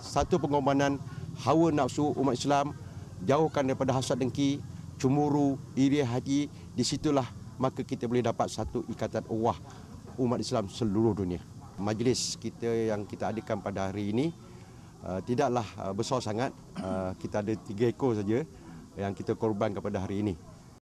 Satu pengorbanan hawa nafsu umat Islam jauhkan daripada hasad dengki, cemburu, iri hati, di situlah maka kita boleh dapat satu ikatan uwah umat Islam seluruh dunia. Majlis kita yang kita adakan pada hari ini uh, tidaklah uh, besar sangat. Uh, kita ada tiga ekor saja yang kita korban kepada hari ini.